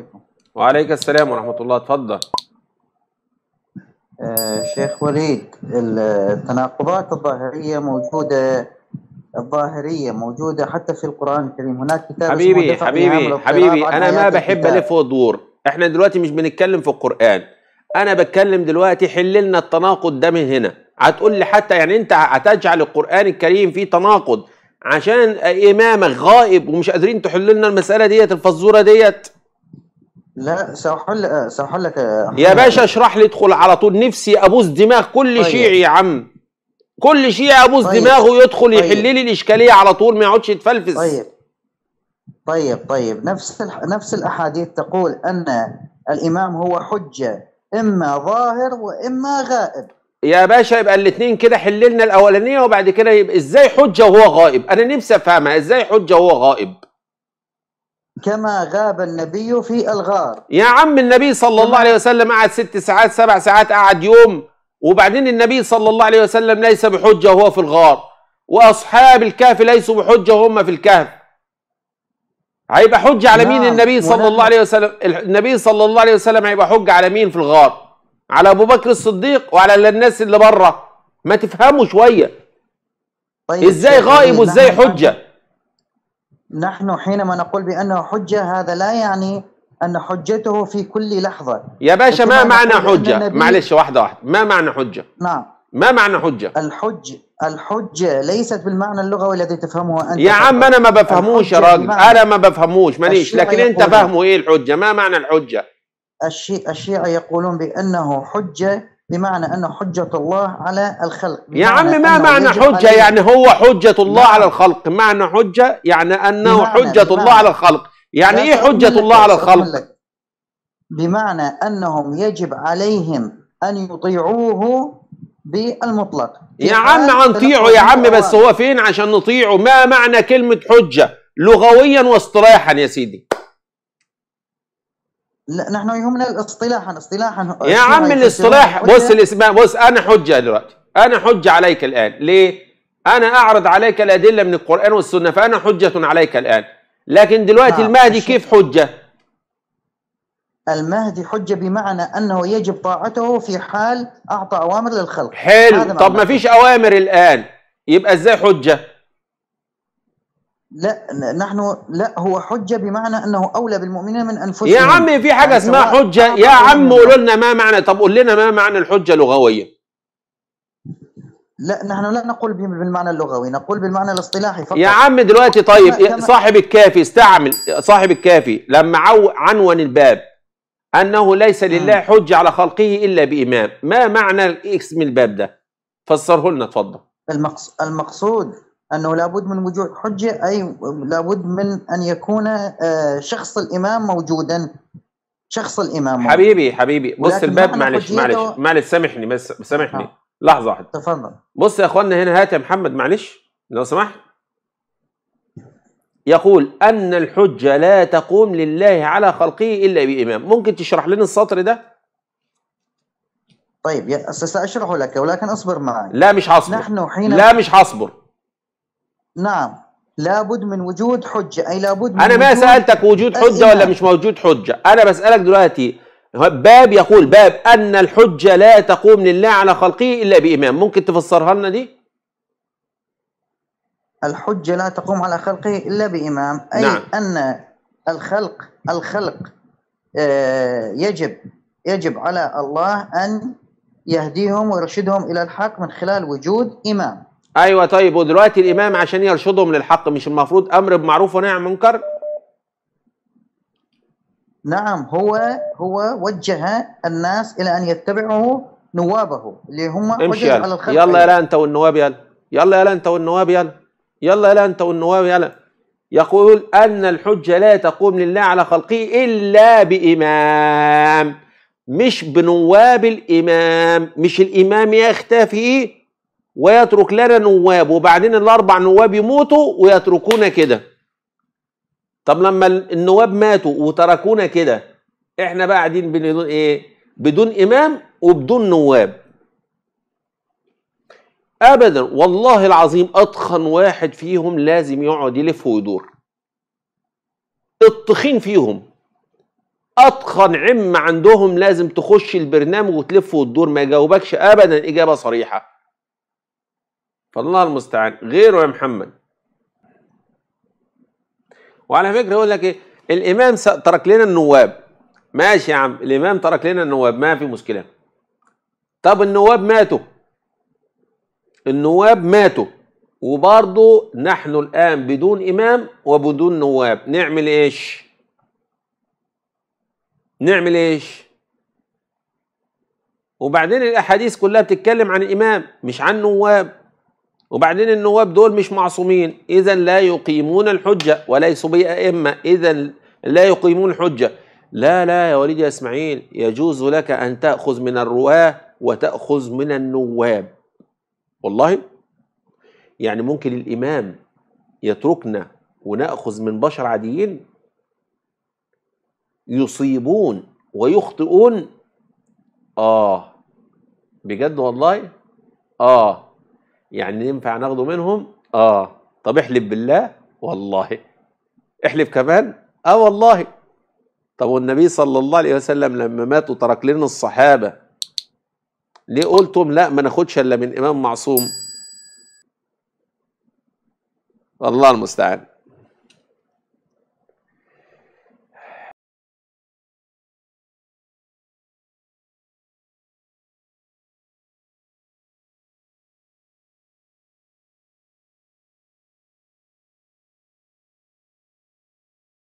عليكم وعليك السلام ورحمة الله تفضل آه شيخ وليد التناقضات الظاهرية موجودة الظاهرية موجودة حتى في القرآن الكريم هناك كتاب حبيبي حبيبي حبيبي أنا ما بحب ألف وأدور إحنا دلوقتي مش بنتكلم في القرآن أنا بتكلم دلوقتي حل لنا التناقض ده من هنا هتقول لي حتى يعني أنت هتجعل القرآن الكريم فيه تناقض عشان إمامك غائب ومش قادرين تحل لنا المسألة ديت الفزورة ديت لا سأحل سأحل لك يا باشا اشرح لي ادخل على طول نفسي ابوس دماغ كل طيب. شيعي يا عم كل شيعي ابوس طيب. دماغه يدخل طيب. يحل لي الاشكاليه على طول ما يقعدش يتفلفز طيب طيب طيب نفس الح... نفس الاحاديث تقول ان الامام هو حجه اما ظاهر واما غائب يا باشا يبقى الاثنين كده حللنا الاولانيه وبعد كده يبقى ازاي حجه وهو غائب انا نفسي افهمها ازاي حجه وهو غائب كما غاب النبي في الغار يا عم النبي صلى الله عليه وسلم قعد ست ساعات سبع ساعات قعد يوم وبعدين النبي صلى الله عليه وسلم ليس بحجة وهو في الغار وأصحاب الكهف ليسوا بحجة وهم في الكهف هيبقى حجة على مين نعم. النبي صلى الله عليه وسلم النبي صلى الله عليه وسلم هيبقى حجة على مين في الغار على أبو بكر الصديق وعلى الناس اللي بره ما تفهموا شوية طيب ازاي غائب وازاي حجة نحن حينما نقول بأنه حجة هذا لا يعني أن حجته في كل لحظة يا باشا ما معنى حجة معلش واحدة واحدة ما معنى حجة نعم ما معنى حجة الحج الحجة ليست بالمعنى اللغوي الذي تفهمه أنت يا عم أنا ما بفهموش يا راجل أنا ما بفهموش مانيش لكن أنت فاهمه إيه الحجة ما معنى الحجة الشيعة يقولون بأنه حجة بمعنى أن حجة الله على الخلق يا عم ما معنى حجة عليه. يعني هو حجة الله نعم. على الخلق معنى حجة يعني أنه بمعنى حجة بمعنى الله على الخلق يعني إيه حجة الله على الخلق بمعنى أنهم يجب عليهم أن يطيعوه بالمطلق يا عم هنطيعه يا عم بس هو فين عشان نطيعه ما معنى كلمة حجة لغويا واصطلاحا يا سيدي نحن يهمنا الاصطلاحا اصطلاحا يا عم الاصطلاح بص الاسماء بص انا حجه دلوقتي انا حجه عليك الان ليه انا اعرض عليك الادله من القران والسنه فانا حجه عليك الان لكن دلوقتي آه، المهدي كيف حجه المهدي حجه بمعنى انه يجب طاعته في حال اعطى اوامر للخلق حلو طب ما فيش اوامر الان يبقى ازاي حجه لا نحن لا هو حجه بمعنى انه اولى بالمؤمنين من انفسهم يا عم في حاجه يعني اسمها حجه يا عم قولوا لنا ما معنى طب قول لنا ما معنى الحجه لغويا لا نحن لا نقول بالمعنى اللغوي نقول بالمعنى الاصطلاحي فقط يا عم دلوقتي طيب صاحب الكافي استعمل صاحب الكافي لما عنون الباب انه ليس نعم. لله حجه على خلقه الا بامام ما معنى اسم الباب ده فسره لنا اتفضل المقصود انه لابد من وجود حجه اي لابد من ان يكون آه، شخص الامام موجودا شخص الامام موجوداً. حبيبي حبيبي بص الباب معلش معلش معلش سامحني بس سامحني آه. لحظه واحده تفضل بص يا اخوانا هنا هات يا محمد معلش لو سمحت يقول ان الحجه لا تقوم لله على خلقه الا بامام ممكن تشرح لنا السطر ده طيب سأشرح لك ولكن اصبر معي لا مش هصبر نحن حين لا مش هصبر نعم لابد من وجود حجه اي لابد من انا ما سالتك وجود حجه ولا مش موجود حجه انا بسالك دلوقتي باب يقول باب ان الحجه لا تقوم لله على خلقه الا بامام ممكن تفسرها لنا دي الحجه لا تقوم على خلقه الا بامام اي نعم. ان الخلق الخلق آه، يجب يجب على الله ان يهديهم ويرشدهم الى الحق من خلال وجود امام ايوه طيب ودلوقتي الامام عشان يرشدهم للحق مش المفروض امر بمعروف ونهي عن منكر نعم هو هو وجه الناس الى ان يتبعه نوابه اللي هم امشي على يلا يلا انت والنواب يلا يلا يلا انت والنواب يلا يلا يلا انت والنواب يلا يقول ان الحجه لا تقوم لله على خلقه الا بامام مش بنواب الامام مش الامام يختفي ويترك لنا نواب وبعدين الاربع نواب يموتوا ويتركونا كده طب لما النواب ماتوا وتركونا كده احنا بقى قاعدين بدون ايه بدون امام وبدون نواب ابدا والله العظيم اتخن واحد فيهم لازم يقعد يلف ويدور الطخين فيهم اتخن عم عندهم لازم تخش البرنامج وتلف وتدور ما يجاوبكش ابدا اجابه صريحه فالله المستعان غيره يا محمد وعلى فكره يقول لك ايه الامام ترك لنا النواب ماشي يا عم الامام ترك لنا النواب ما في مشكله طب النواب ماتوا النواب ماتوا وبرضه نحن الان بدون امام وبدون نواب نعمل ايش نعمل ايش وبعدين الاحاديث كلها بتتكلم عن الامام مش عن نواب وبعدين النواب دول مش معصومين اذا لا يقيمون الحجه وليسوا بأئمه اذا لا يقيمون الحجه لا لا يا وليد يا اسماعيل يجوز لك ان تاخذ من الرواه وتاخذ من النواب والله يعني ممكن الامام يتركنا وناخذ من بشر عاديين يصيبون ويخطئون اه بجد والله اه يعني ينفع ناخده منهم اه طب احلف بالله والله احلف كمان اه والله طب والنبي صلى الله عليه وسلم لما مات وترك لنا الصحابه ليه قلتم لا ما ناخدش الا من امام معصوم الله المستعان